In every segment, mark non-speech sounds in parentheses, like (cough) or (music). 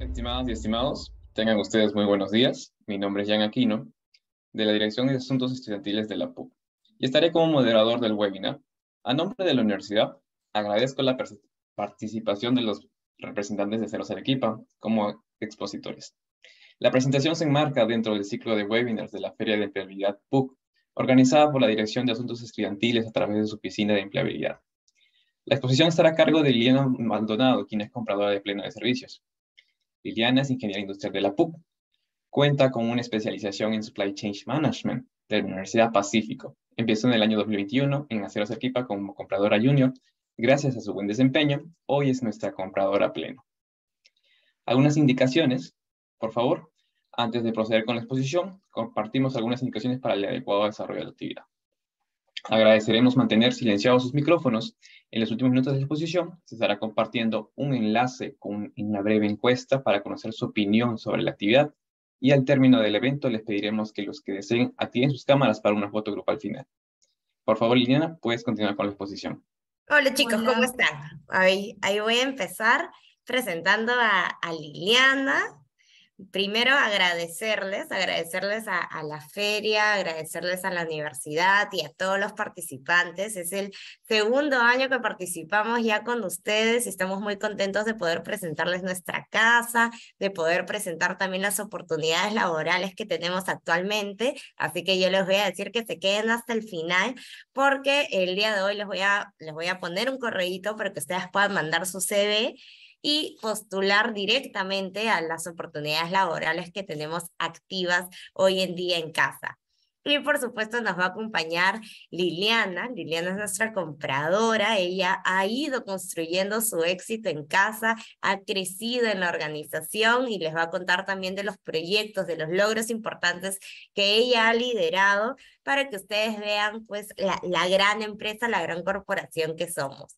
Estimadas y estimados, tengan ustedes muy buenos días. Mi nombre es Jan Aquino, de la Dirección de Asuntos Estudiantiles de la PUC, y estaré como moderador del webinar. A nombre de la universidad, agradezco la participación de los representantes de Ceros Arequipa como expositores. La presentación se enmarca dentro del ciclo de webinars de la Feria de Empleabilidad PUC organizada por la Dirección de Asuntos Estudiantiles a través de su oficina de empleabilidad. La exposición estará a cargo de Liliana Maldonado, quien es compradora de pleno de servicios. Liliana es ingeniera industrial de la PUC. Cuenta con una especialización en Supply Chain Management de la Universidad Pacífico. Empezó en el año 2021 en Aceros Equipa como compradora junior. Gracias a su buen desempeño, hoy es nuestra compradora pleno. Algunas indicaciones, por favor. Antes de proceder con la exposición, compartimos algunas indicaciones para el adecuado desarrollo de la actividad. Agradeceremos mantener silenciados sus micrófonos. En los últimos minutos de la exposición se estará compartiendo un enlace con una breve encuesta para conocer su opinión sobre la actividad y al término del evento les pediremos que los que deseen activen sus cámaras para una foto al final. Por favor, Liliana, puedes continuar con la exposición. Hola chicos, ¿cómo están? Ahí, voy a empezar presentando a Liliana primero agradecerles, agradecerles a, la feria, agradecerles a la universidad y a todos los participantes. Es el segundo año que participamos ya con ustedes. y Estamos muy contentos de poder presentarles nuestra casa, de poder presentar también las oportunidades laborales que tenemos actualmente. Así que yo les voy a decir que se queden hasta el final porque el día de hoy les voy a, les voy a poner un correíto para que ustedes puedan mandar su CV y postular directamente a las oportunidades laborales que tenemos activas hoy en día en casa. Y por supuesto nos va a acompañar Liliana. Liliana es nuestra compradora. Ella ha ido construyendo su éxito en casa, ha crecido en la organización y les va a contar también de los proyectos, de los logros importantes que ella ha liderado para que ustedes vean pues la, la gran empresa, la gran corporación que somos.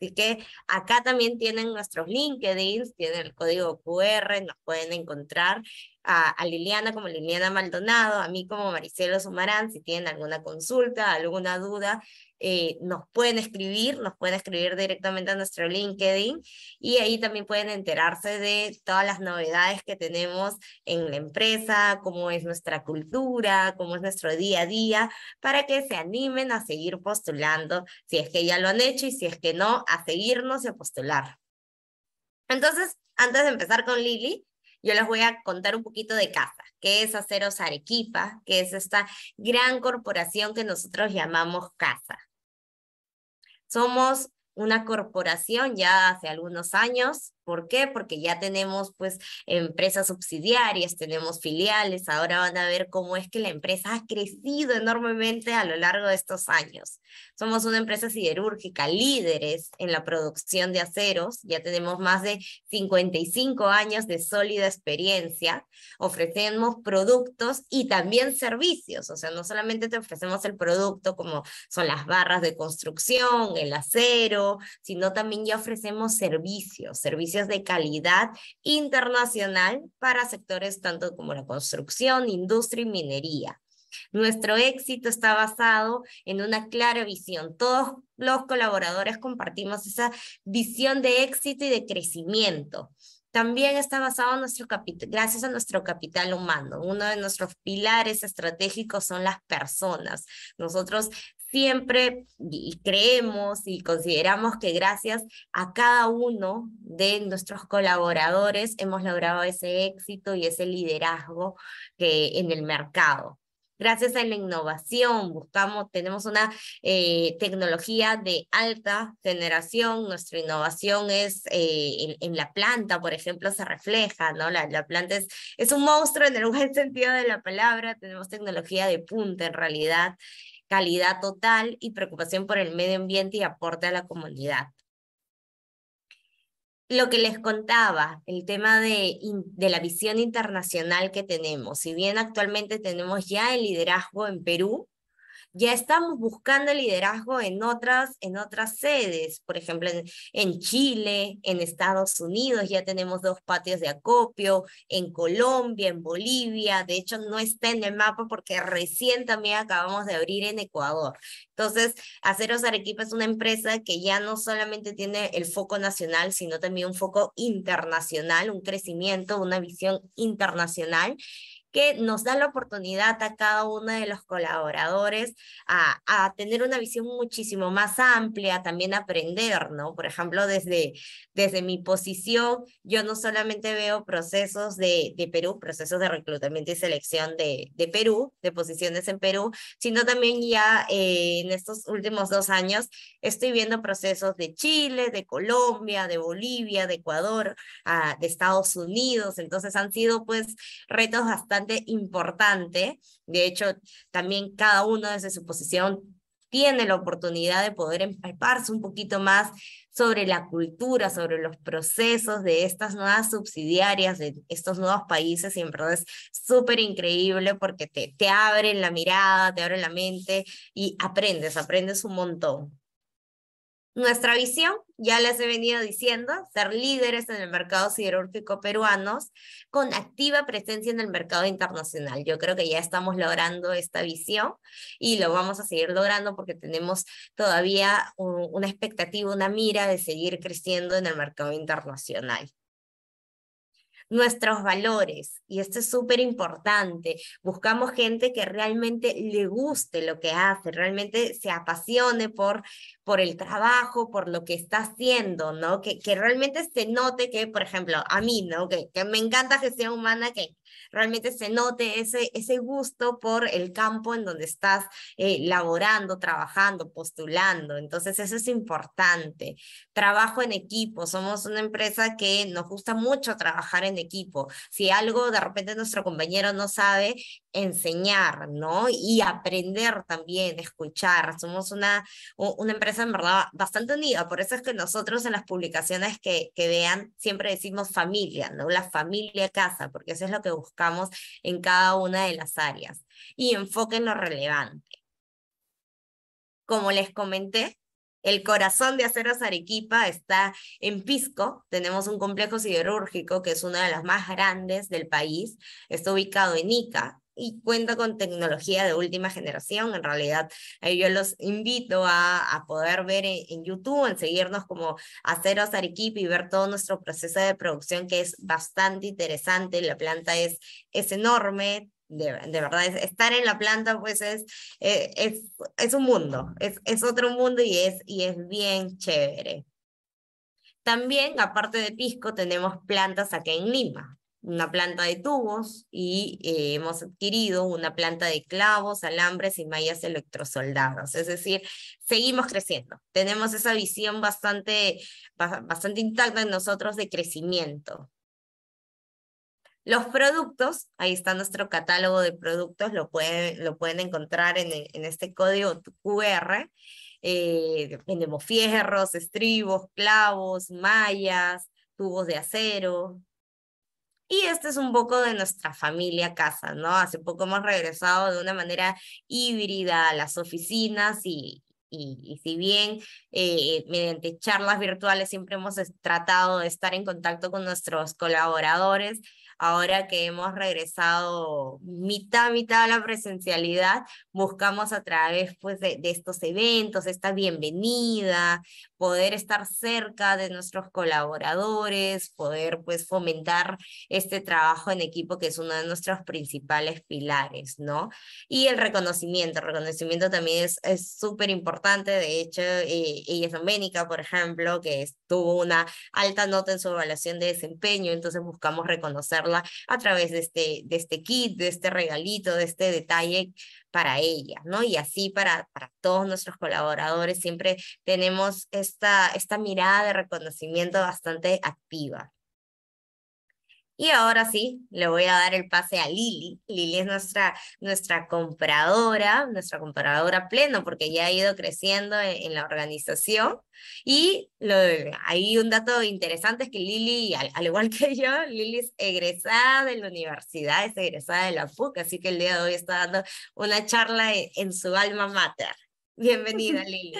Así que acá también tienen nuestros LinkedIn, tienen el código QR, nos pueden encontrar a, Liliana como Liliana Maldonado, a mí como Maricelo Sumarán, si tienen alguna consulta, alguna duda, eh, nos pueden escribir, nos pueden escribir directamente a nuestro LinkedIn y ahí también pueden enterarse de todas las novedades que tenemos en la empresa, cómo es nuestra cultura, cómo es nuestro día a día, para que se animen a seguir postulando, si es que ya lo han hecho y si es que no, a seguirnos y a postular. Entonces, antes de empezar con Lili, yo les voy a contar un poquito de casa, que es Aceros Arequipa, que es esta gran corporación que nosotros llamamos casa. Somos una corporación ya hace algunos años ¿Por qué? Porque ya tenemos pues empresas subsidiarias, tenemos filiales, ahora van a ver cómo es que la empresa ha crecido enormemente a lo largo de estos años. Somos una empresa siderúrgica, líderes en la producción de aceros, ya tenemos más de 55 años de sólida experiencia, ofrecemos productos y también servicios, o sea, no solamente te ofrecemos el producto como son las barras de construcción, el acero, sino también ya ofrecemos servicios, servicios de calidad internacional para sectores tanto como la construcción, industria y minería. Nuestro éxito está basado en una clara visión. Todos los colaboradores compartimos esa visión de éxito y de crecimiento. También está basado en nuestro capital, gracias a nuestro capital humano. Uno de nuestros pilares estratégicos son las personas. Nosotros siempre creemos y consideramos que gracias a cada uno de nuestros colaboradores hemos logrado ese éxito y ese liderazgo que, en el mercado. Gracias a la innovación, buscamos, tenemos una eh, tecnología de alta generación, nuestra innovación es eh, en, la planta, por ejemplo, se refleja, ¿no? La, planta es, es un monstruo en el buen (laughs) sentido de la palabra, tenemos tecnología de punta en realidad calidad total y preocupación por el medio ambiente y aporte a la comunidad. Lo que les contaba, el tema de, de la visión internacional que tenemos. Si bien actualmente tenemos ya el liderazgo en Perú, ya estamos buscando liderazgo en otras, en otras sedes, por ejemplo, en, Chile, en Estados Unidos, ya tenemos dos patios de acopio, en Colombia, en Bolivia, de hecho no está en el mapa porque recién también acabamos de abrir en Ecuador. Entonces, Aceros Arequipa es una empresa que ya no solamente tiene el foco nacional, sino también un foco internacional, un crecimiento, una visión internacional que nos da la oportunidad a cada uno de los colaboradores a, tener una visión muchísimo más amplia, también aprender, ¿no? Por ejemplo, desde, desde mi posición, yo no solamente veo procesos de, Perú, procesos de reclutamiento y selección de, de Perú, de posiciones en Perú, sino también ya eh, en estos últimos dos años estoy viendo procesos de Chile, de Colombia, de Bolivia, de Ecuador, ah, de Estados Unidos. Entonces han sido pues retos bastante importante. De hecho, también cada uno desde su posición tiene la oportunidad de poder empalparse un poquito más sobre la cultura, sobre los procesos de estas nuevas subsidiarias, de estos nuevos países, y en verdad es súper increíble porque te, te abren la mirada, te abren la mente y aprendes, aprendes un montón. Nuestra visión, ya les he venido diciendo, ser líderes en el mercado siderúrgico peruanos con activa presencia en el mercado internacional. Yo creo que ya estamos logrando esta visión y lo vamos a seguir logrando porque tenemos todavía una expectativa, una mira de seguir creciendo en el mercado internacional nuestros valores. Y esto es súper importante. Buscamos gente que realmente le guste lo que hace, realmente se apasione por, por el trabajo, por lo que está haciendo, ¿no? Que, que realmente se note que, por ejemplo, a mí, ¿no? Que, que me encanta gestión humana, que realmente se note ese, ese gusto por el campo en donde estás eh, laborando, trabajando, postulando. Entonces eso es importante. Trabajo en equipo. Somos una empresa que nos gusta mucho trabajar en equipo. Si algo de repente nuestro compañero no sabe, enseñar, ¿no? Y aprender también, escuchar. Somos una, una empresa en verdad bastante unida. Por eso es que nosotros en las publicaciones que, que vean siempre decimos familia, ¿no? La familia casa, porque eso es lo que buscamos en cada una de las áreas y enfoque en lo relevante. Como les comenté, el corazón de Aceros Arequipa está en Pisco. Tenemos un complejo siderúrgico que es una de las más grandes del país. Está ubicado en Ica, y cuenta con tecnología de última generación. En realidad, yo los invito a, poder ver e-, en, YouTube, en seguirnos como Aceros Arequipa y ver todo nuestro proceso de producción que es bastante interesante. La planta es, es enorme, de, verdad, estar en la planta pues es, eh, es, un mundo, es, otro mundo y es, y es bien chévere. También, aparte de Pisco, tenemos plantas aquí en Lima una planta de tubos y eh, hemos adquirido una planta de clavos, alambres y mallas electrosoldadas. Es decir, seguimos creciendo. Tenemos esa visión bastante, bastante intacta en nosotros de crecimiento. Los productos, ahí está nuestro catálogo de productos, lo pueden, lo pueden encontrar en, este código QR. Eh, tenemos fierros, estribos, clavos, mallas, tubos de acero, y este es un poco de nuestra familia casa, ¿no? Hace poco hemos regresado de una manera híbrida a las oficinas y, si bien eh, mediante charlas virtuales siempre hemos tratado de estar en contacto con nuestros colaboradores, ahora que hemos regresado mitad, mitad a la presencialidad, buscamos a través pues, de, estos eventos, esta bienvenida, poder estar cerca de nuestros colaboradores, poder pues fomentar este trabajo en equipo que es uno de nuestros principales pilares, ¿no? Y el reconocimiento, reconocimiento también es súper importante, de hecho, eh, ella es doménica, por ejemplo, que tuvo una alta nota en su evaluación de desempeño, entonces buscamos reconocerlo a través de este, de este kit, de este regalito, de este detalle para ella, ¿no? Y así para, para todos nuestros colaboradores siempre tenemos esta, esta mirada de reconocimiento bastante activa. Y ahora sí, le voy a dar el pase a Lili. Lili es nuestra, nuestra compradora, nuestra compradora pleno, porque ya ha ido creciendo en, la organización. Y hay un dato interesante es que Lili, al, igual (laughs) que yo, Lili es egresada de la universidad, es egresada de la FUC, así que el día de hoy está dando una charla en, su alma mater. Bienvenida, (laughs) Lili.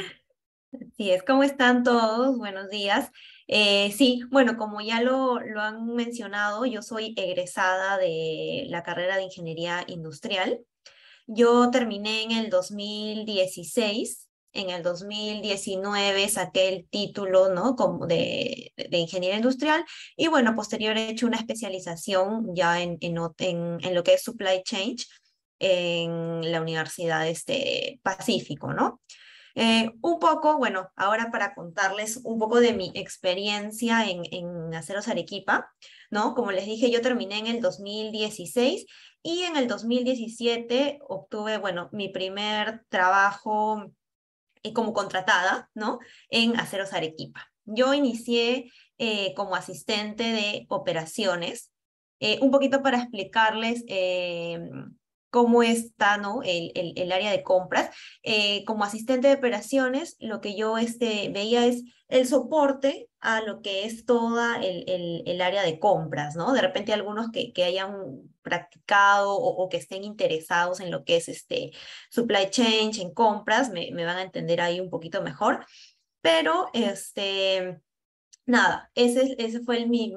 Sí, es, ¿cómo están todos? Buenos días. Eh, sí, bueno, como ya lo, han mencionado, yo soy egresada de la carrera de Ingeniería Industrial. Yo terminé en el 2016. En el 2019 saqué el título ¿no? como de, Ingeniería industrial y bueno, posterior he hecho una especialización ya en, lo que es supply chain en la Universidad este, Pacífico, ¿no? Eh, un poco, bueno, ahora para contarles un poco de mi experiencia en, en Aceros Arequipa, ¿no? Como les dije, yo terminé en el 2016 y en el 2017 obtuve, bueno, mi primer trabajo eh, como contratada, ¿no? En Aceros Arequipa. Yo inicié eh, como asistente de operaciones, un poquito para explicarles cómo está ¿no? el, el, el área de compras. Eh, como asistente de operaciones, lo que yo este, veía es el soporte a lo que es toda el, el, el, área de compras, ¿no? De repente algunos que, que hayan practicado o, o, que estén interesados en lo que es este supply chain, en compras, me, me van a entender ahí un poquito mejor, pero este nada, esa fue mi,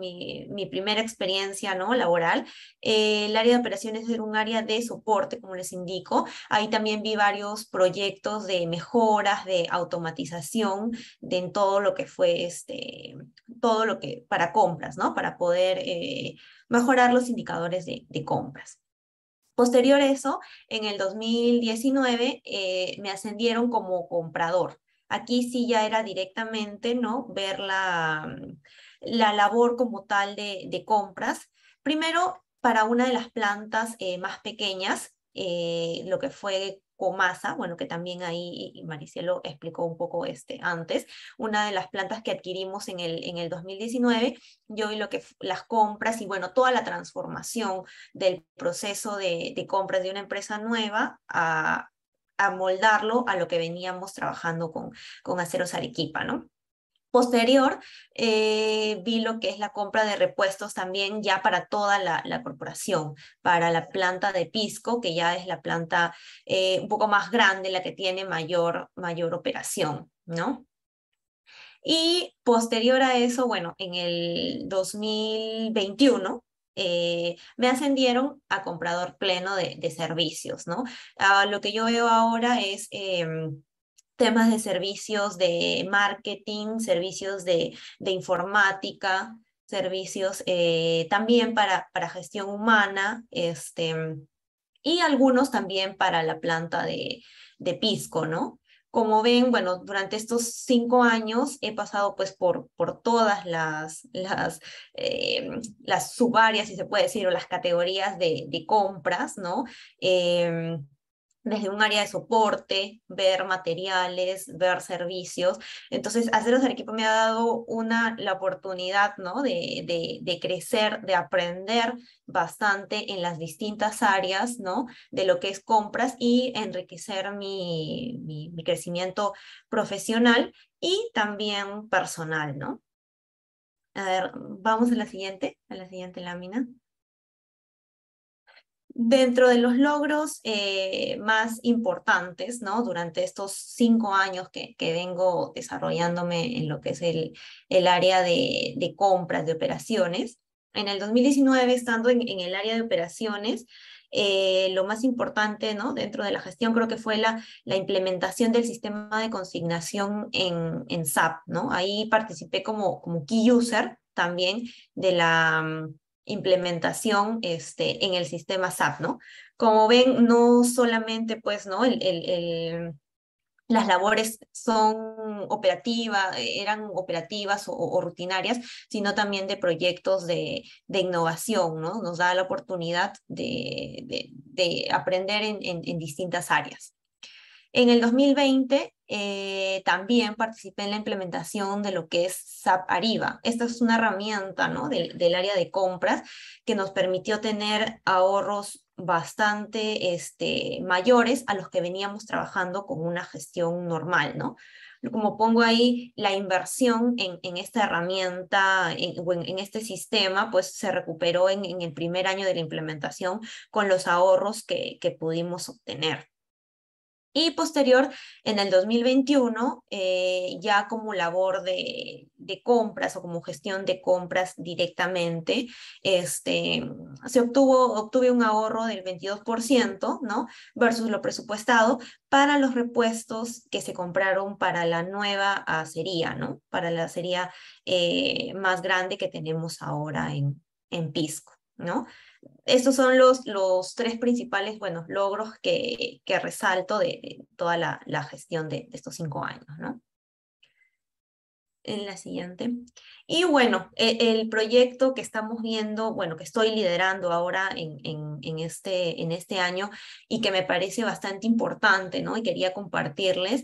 primera experiencia laboral. Eh, el área de operaciones era un área de soporte, como les indico. Ahí también vi varios proyectos de mejoras, de automatización, de todo lo que fue este, todo lo que para compras, Para poder eh, mejorar los indicadores de, compras. Posterior a eso, en el 2019 eh, me ascendieron como comprador. Aquí sí ya era directamente, ¿no? Ver la, la labor como tal de, compras. Primero, para una de las plantas eh, más pequeñas, eh, lo que fue Comasa, bueno, que también ahí lo explicó un poco este antes, una de las plantas que adquirimos en el, en el 2019, yo vi lo que las compras y bueno, toda la transformación del proceso de, de compras de una empresa nueva a, moldarlo a lo que veníamos trabajando con, con Aceros Arequipa, ¿no? Posterior, eh, vi lo que es la compra de repuestos también ya para toda la, corporación, para la planta de Pisco, que ya es la planta eh, un poco más grande, la que tiene mayor, mayor operación, ¿no? Y posterior a eso, bueno, en el 2021 eh, me ascendieron a comprador pleno de, servicios, ¿no? Ah, lo que yo veo ahora es... Em, temas de servicios de marketing, servicios de, informática, servicios eh, también para, para gestión humana este, y algunos también para la planta de, de Pisco, ¿no? Como ven, bueno, durante estos cinco años he pasado pues por, por todas las, las, em, subáreas, si se puede decir, o las categorías de, de compras, ¿no? Em, desde un área de soporte, ver materiales, ver servicios. Entonces, el equipo me ha dado una, la oportunidad ¿no? de, de, crecer, de aprender bastante en las distintas áreas ¿no? de lo que es compras y enriquecer mi, mi, crecimiento profesional y también personal. ¿no? A ver, vamos a la siguiente, a la siguiente lámina. Dentro de los logros eh, más importantes, ¿no? Durante estos cinco años que, que, vengo desarrollándome en lo que es el, el área de, compras, de operaciones, en el 2019, estando en, el área de operaciones, eh, lo más importante ¿no? dentro de la gestión creo que fue la, la implementación del sistema de consignación en, en SAP. ¿no? Ahí participé como, como key user también de la implementación este, en el sistema SAP, ¿no? Como ven, no solamente, pues, ¿no? El, las labores son operativas, eh, eran operativas o, rutinarias, sino también de proyectos de, innovación, ¿no? Nos da la oportunidad de, aprender en, en distintas áreas. En el 2020 eh, también participé en la implementación de lo que es SAP Ariba. Esta es una herramienta ¿no? del área de compras que nos permitió tener ahorros bastante este, mayores a los que veníamos trabajando con una gestión normal, ¿no? Como pongo ahí, la inversión en, esta herramienta en, en, este sistema, pues se recuperó en, el primer año de la implementación con los ahorros que pudimos obtener. Y posterior, en el 2021, eh, ya como labor de, compras o como gestión de compras directamente, este, se obtuvo obtuve un ahorro del 22%, ¿no? Versus lo presupuestado para los repuestos que se compraron para la nueva acería, ¿no? Para la acería eh, más grande que tenemos ahora en, en Pisco, ¿no? estos son los, los tres principales bueno, logros que, que resalto de, toda la, la gestión de, estos cinco años. ¿no? En la siguiente. Y bueno, el, el, proyecto que estamos viendo, bueno, que estoy liderando ahora en, en, en, este, en este año y que me parece bastante importante, ¿no? Y quería compartirles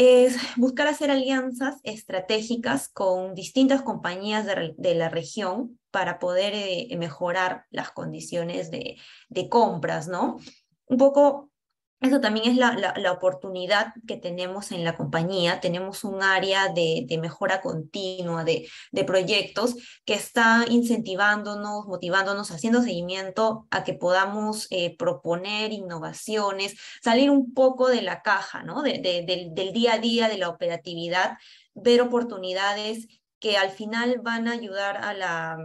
es buscar hacer alianzas estratégicas con distintas compañías de, la región para poder eh, mejorar las condiciones de, de compras, ¿no? Un poco eso también es la, la, oportunidad que tenemos en la compañía. Tenemos un área de, mejora continua, de, de, proyectos que está incentivándonos, motivándonos, haciendo seguimiento a que podamos eh, proponer innovaciones, salir un poco de la caja, ¿no? del, día a día, de la operatividad, ver oportunidades que al final van a ayudar a la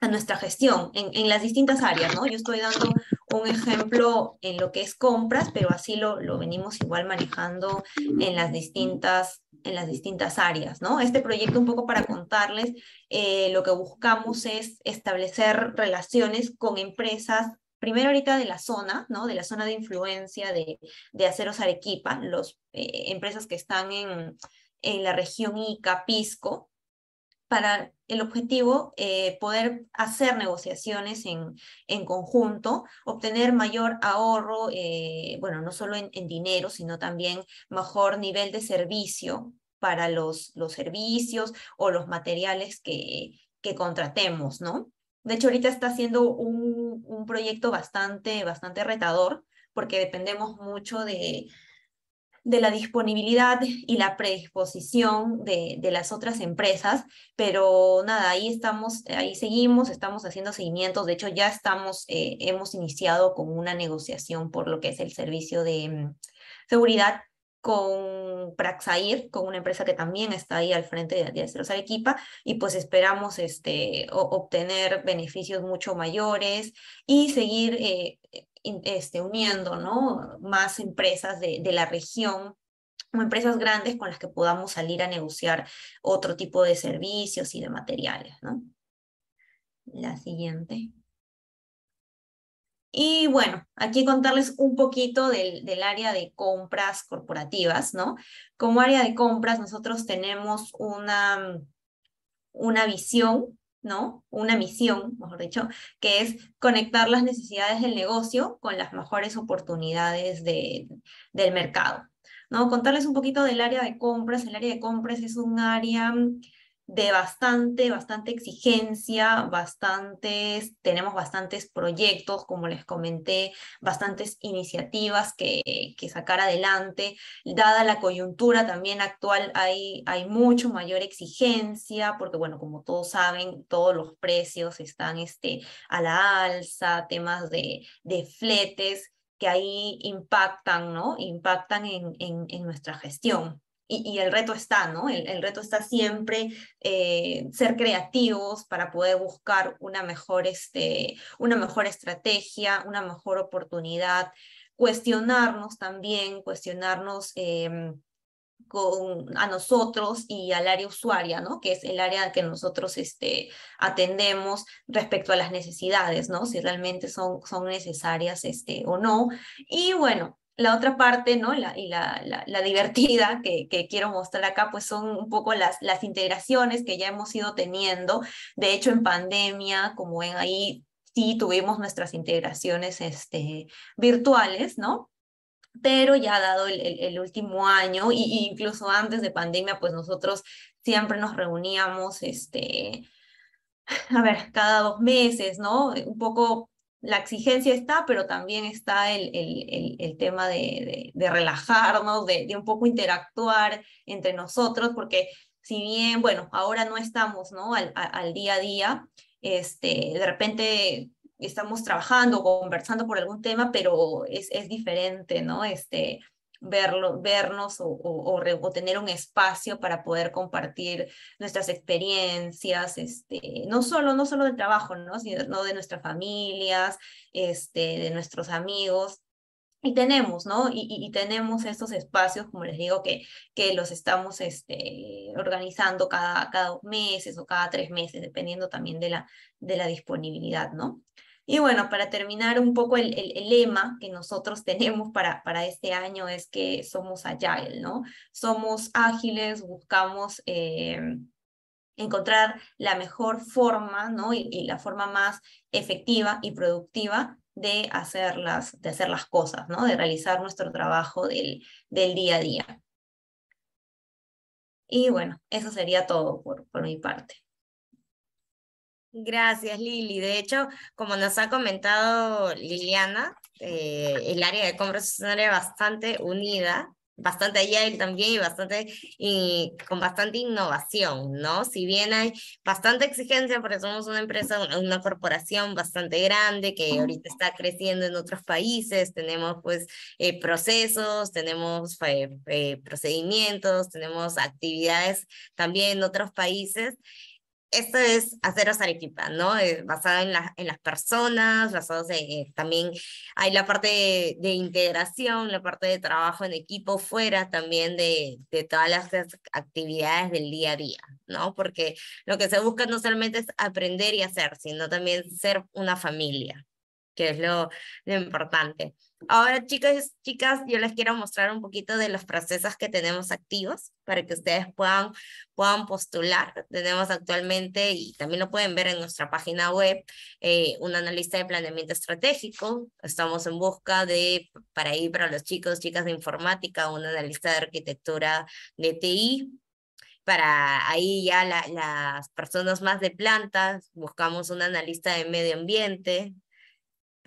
a nuestra gestión en, en, las distintas áreas, ¿no? Yo estoy dando un ejemplo en lo que es compras, pero así lo, lo venimos igual manejando en las distintas en las distintas áreas, ¿no? Este proyecto un poco para contarles, eh, lo que buscamos es establecer relaciones con empresas primero ahorita de la zona, ¿no? De la zona de influencia de, de Aceros Arequipa, las eh, empresas que están en, en la región Ica, Pisco, para el objetivo eh, poder hacer negociaciones en, en, conjunto, obtener mayor ahorro, eh, bueno, no solo en, dinero, sino también mejor nivel de servicio para los, los servicios o los materiales que, que contratemos, ¿no? De hecho, ahorita está siendo un, un proyecto bastante, bastante retador porque dependemos mucho de, de la disponibilidad y la predisposición de, las otras empresas, pero nada, ahí estamos, ahí seguimos, estamos haciendo seguimientos, de hecho ya estamos, eh, hemos iniciado con una negociación por lo que es el servicio de mm, seguridad con Praxair, con una empresa que también está ahí al frente de, de los Arequipa, y pues esperamos este, obtener beneficios mucho mayores y seguir eh, este, uniendo más empresas de, la región o empresas grandes con las que podamos salir a negociar otro tipo de servicios y de materiales. La siguiente. Y bueno, aquí contarles un poquito del, área de compras corporativas, ¿no? Como área de compras, nosotros tenemos una, una visión ¿no? Una misión, mejor dicho, que es conectar las necesidades del negocio con las mejores oportunidades del mercado. ¿no? Contarles un poquito del área de compras. El área de compras es un área de bastante, bastante exigencia, bastantes, tenemos bastantes proyectos, como les comenté, bastantes iniciativas que, sacar adelante. Dada la coyuntura también actual, hay, hay mucho mayor exigencia, porque bueno, como todos saben, todos los precios están este, a la alza, temas de, de fletes que ahí impactan, ¿no? Impactan en nuestra gestión y, el reto está, ¿no? El, reto está siempre eh, ser creativos para poder buscar una mejor, este, una mejor estrategia, una mejor oportunidad, cuestionarnos también, cuestionarnos. Em, con, a nosotros y al área usuaria, ¿no? Que es el área que nosotros este, atendemos respecto a las necesidades, ¿no? Si realmente son, son necesarias este, o no. Y bueno, la otra parte, ¿no? y la, la, divertida que, quiero mostrar acá, pues son un poco las, las integraciones que ya hemos ido teniendo. De hecho, en pandemia, como ven ahí, sí tuvimos nuestras integraciones este, virtuales, ¿no? Pero ya dado el, último año, e incluso antes de pandemia, pues nosotros siempre nos reuníamos, este, a ver, cada dos meses, ¿no? Un poco la exigencia está, pero también está el, el, tema de, relajarnos, de, un poco interactuar entre nosotros, porque si bien, bueno, ahora no estamos ¿no? Al, día a día, este, de repente estamos trabajando, conversando por algún tema, pero es, diferente, ¿no? Este, verlo, vernos o, tener un espacio para poder compartir nuestras experiencias, este, no, solo, no solo del trabajo, ¿no? sino de nuestras familias, este, de nuestros amigos. Y tenemos, ¿no? Y, tenemos estos espacios, como les digo, que, que los estamos este, organizando cada, cada meses o cada tres meses, dependiendo también de la, de la disponibilidad, ¿no? Y bueno, para terminar un poco el, lema que nosotros (laughs) tenemos para, para este año es que somos agile, ¿no? Somos ágiles, buscamos... Eh, encontrar la mejor forma ¿no? y, la forma más efectiva y productiva de hacer las, de hacer las cosas, ¿no? de realizar nuestro trabajo del, día a día. Y bueno, eso sería todo por mi parte. Gracias, Lili. De hecho, como nos ha comentado Liliana, eh, el área de compras es área bastante unida, bastante agile también y, bastante, y con bastante innovación, ¿no? Si bien hay bastante exigencia, porque somos una empresa, una, corporación bastante grande que ahorita está creciendo en otros países, tenemos pues eh, procesos, tenemos eh, procedimientos, tenemos actividades también en otros países esto es hacer Arequipa, ¿no? Eh, basado en, en, las personas, basados eh, también hay la parte de, de, integración, la parte de trabajo en equipo fuera también de, de, todas las actividades del día a día, ¿no? Porque lo que se busca no solamente es aprender y hacer, sino también ser una familia, que es lo, lo importante. Ahora, chicas, chicas, yo les quiero mostrar un poquito de los procesos que tenemos activos para que ustedes puedan, puedan postular. Tenemos actualmente, y también lo pueden ver en nuestra página web, eh, un analista de planeamiento estratégico. Estamos en busca de, para ir para los chicos, chicas de informática, un analista de arquitectura de TI, para ahí ya las personas más de plantas, buscamos un analista de medio ambiente,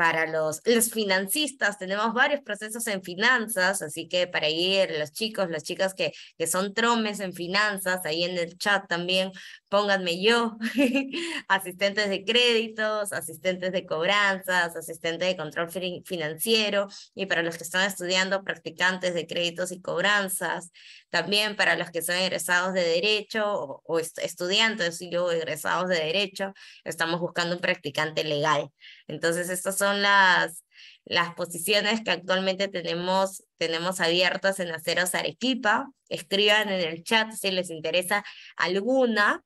para los, los financistas, tenemos varios procesos en finanzas, así que para ir los chicos, las chicas que, que son tromes en finanzas, ahí en el chat también pónganme yo, (laughs) asistentes de créditos, asistentes de cobranzas, asistente de control financiero y para los que están estudiando practicantes de créditos y cobranzas, también para los que son egresados de derecho o, estudiantes y yo egresados de derecho, estamos buscando un practicante legal. Entonces, estas son las, las posiciones que actualmente tenemos, tenemos abiertas en Aceros Arequipa. Escriban en el chat si les interesa alguna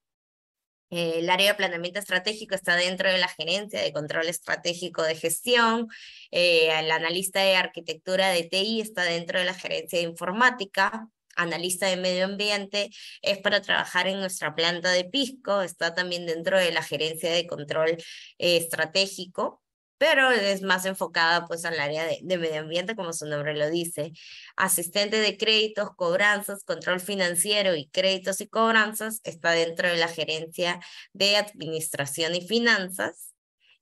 eh, el área de planeamiento estratégico está dentro de la gerencia de control estratégico de gestión, eh, el analista de arquitectura de TI está dentro de la gerencia de informática, analista de medio ambiente es para trabajar en nuestra planta de Pisco, está también dentro de la gerencia de control eh, estratégico pero es más enfocada pues al área de, de, medio ambiente, como su nombre lo dice. Asistente de créditos, cobranzas, control financiero y créditos y cobranzas está dentro de la gerencia de administración y finanzas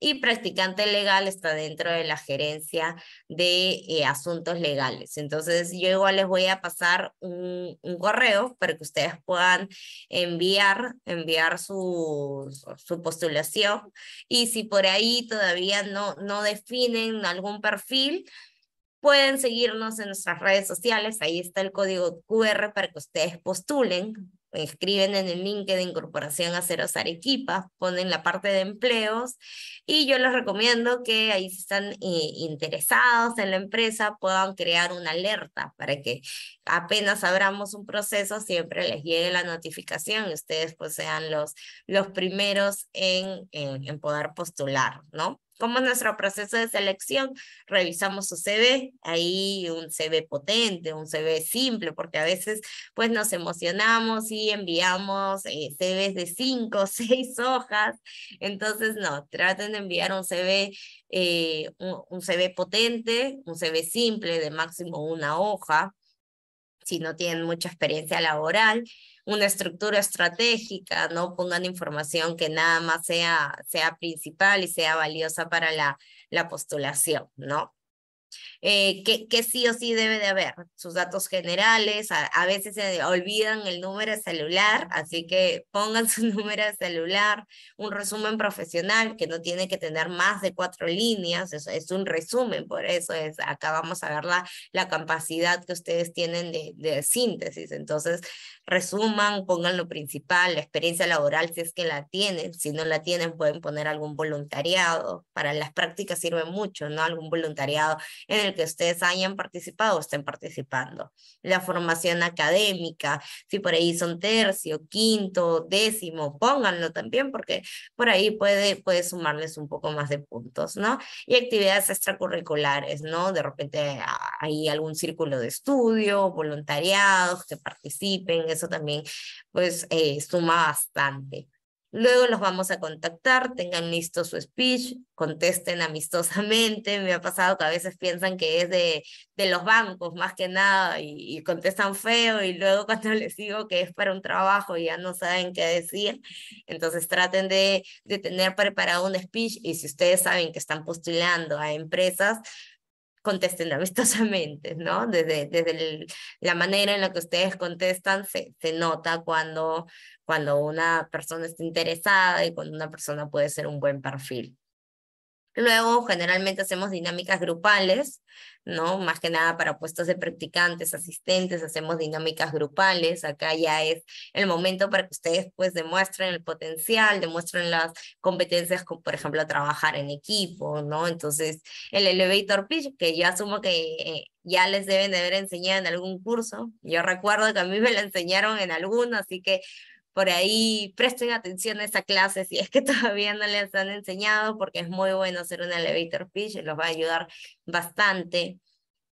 y practicante legal está dentro de la gerencia de eh, asuntos legales. Entonces, yo igual les voy a pasar un, correo para que ustedes puedan enviar, enviar su, su, postulación y si por ahí todavía no, no definen algún perfil, pueden seguirnos en nuestras redes sociales, ahí está el código QR para que ustedes postulen escriben en el link incorporación a Aceros Zarequipa, ponen la parte de empleos y yo les recomiendo que ahí si están eh, interesados en la empresa puedan crear una alerta para que apenas abramos un proceso siempre les llegue la notificación y ustedes pues sean los, los primeros en poder postular, ¿no? ¿Cómo es nuestro proceso de selección? Revisamos su CV, ahí un CV potente, un CV simple, porque a veces pues nos emocionamos y enviamos eh, CVs de cinco, (laughs) seis hojas, entonces no, traten de enviar un CV, eh, un CV potente, un CV simple de máximo una hoja, si no tienen mucha experiencia laboral, una estructura estratégica, no pongan información que nada más sea, sea principal y sea valiosa para la, la postulación, ¿no? Eh, que, sí o sí debe de haber, sus datos generales, a, veces se olvidan el número celular, así que pongan (laughs) su número celular, un resumen profesional que no tiene que tener más de cuatro líneas, es, es un resumen, por eso es, acá vamos a ver la, la capacidad que ustedes tienen de, de síntesis, entonces resuman, pongan lo principal, la experiencia laboral si es que la tienen, si no la tienen pueden poner algún voluntariado, para las prácticas sirve mucho, ¿no? Algún voluntariado en el que ustedes hayan participado o estén participando. La formación académica, si por ahí son tercio, quinto, décimo, pónganlo también porque por ahí puede, puede sumarles un poco más de puntos, ¿no? Y actividades extracurriculares, ¿no? De repente ah, hay algún círculo de estudio, voluntariados que participen, eso también pues eh, suma bastante. Luego los vamos a contactar, tengan listo su speech, contesten amistosamente. (laughs) Me ha pasado que a veces piensan que es de, de los bancos más que nada y, y, contestan feo y luego (laughs) cuando les digo que es para un trabajo ya no saben qué decir. Entonces traten de, de tener preparado un speech y si ustedes saben que están postulando a empresas, contesten amistosamente, ¿no? Desde, desde la manera en la que ustedes contestan se, nota cuando, cuando una persona está interesada y cuando una persona puede ser un buen perfil. Luego, generalmente hacemos dinámicas grupales, ¿no? Más que nada para puestos de practicantes, asistentes, hacemos dinámicas grupales. Acá ya es el momento para que ustedes pues demuestren el potencial, demuestren las competencias, como, por ejemplo, trabajar en equipo, ¿no? Entonces, el elevator pitch, que yo asumo que eh, ya les deben de haber enseñado en algún curso. Yo recuerdo que a mí me lo enseñaron en alguno, así que por ahí presten atención a esa clase si es que (laughs) todavía no les han enseñado, porque es muy bueno hacer un elevator pitch, los va a ayudar bastante.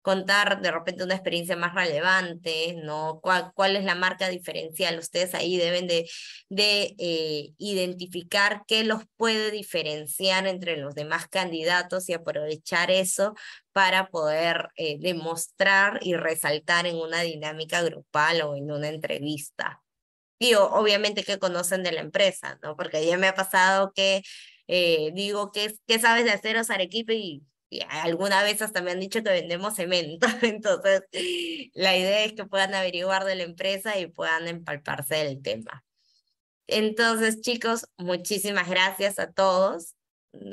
Contar de repente una experiencia más relevante, ¿no? ¿Cuál, es la marca diferencial? Ustedes ahí deben de, de eh, identificar qué los puede diferenciar entre los demás candidatos y aprovechar eso para poder eh, demostrar y resaltar en una dinámica grupal o en una entrevista. Y obviamente que conocen de la empresa, ¿no? Porque ya me ha pasado que eh, digo, ¿qué, ¿qué sabes de aceros Arequipa? Y, y, alguna vez hasta me han dicho que vendemos cemento. (laughs) Entonces, la idea es que puedan averiguar de la empresa y puedan empalparse del tema. Entonces, chicos, muchísimas gracias a todos.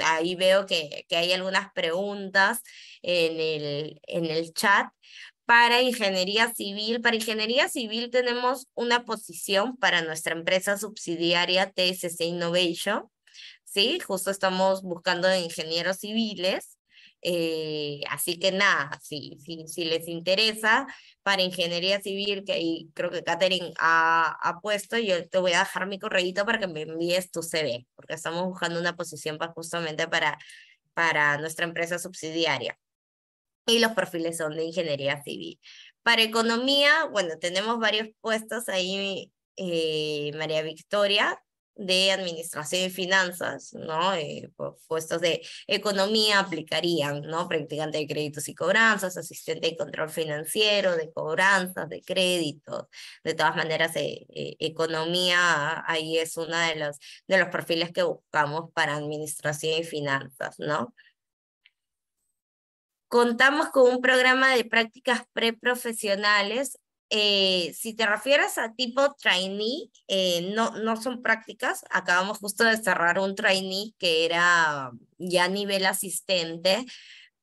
Ahí veo que, que hay algunas preguntas en el, en el chat para ingeniería civil. Para ingeniería civil tenemos una posición para nuestra empresa subsidiaria TSC Innovation. Sí, justo estamos buscando ingenieros civiles. Eh, así que nada, si, si, les interesa para ingeniería civil, que ahí creo que Catherine ha, puesto, yo te voy a dejar mi correo para que me envíes tu CV, porque estamos buscando una posición para, justamente para nuestra empresa subsidiaria y los perfiles son de ingeniería civil. Para economía, bueno, tenemos varios puestos ahí, eh, María Victoria, de administración y finanzas, ¿no? Eh, puestos de economía aplicarían, ¿no? Practicante de créditos y cobranzas, asistente de control financiero, de cobranzas, de créditos. De todas maneras, eh, economía ahí es uno de los, de los perfiles que buscamos para administración y finanzas, ¿no? contamos con un programa de prácticas preprofesionales. Eh, si te refieres a tipo trainee, eh, no, no son prácticas. Acabamos justo de cerrar un trainee que era ya a nivel asistente,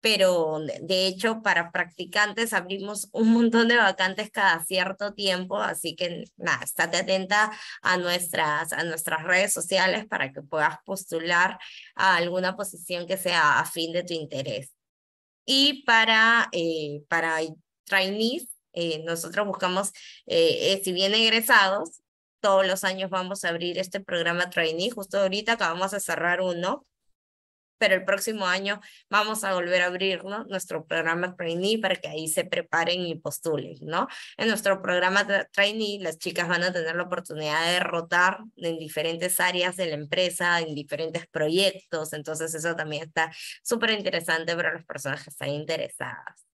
pero de hecho para practicantes abrimos un montón de vacantes cada cierto tiempo, así que nada, estate atenta a nuestras, a nuestras redes sociales para que puedas postular a alguna posición que sea a fin de tu interés. Y para, eh, para trainees, eh, nosotros buscamos, eh, si bien egresados, todos los años vamos a abrir este programa trainee. Justo ahorita acabamos de cerrar uno pero el próximo año vamos a volver a abrir nuestro programa trainee para que ahí se preparen y postulen, ¿no? En nuestro programa trainee las chicas van a tener la oportunidad de rotar en diferentes áreas de la empresa, en diferentes proyectos, entonces eso también está súper interesante para las personas que están interesadas.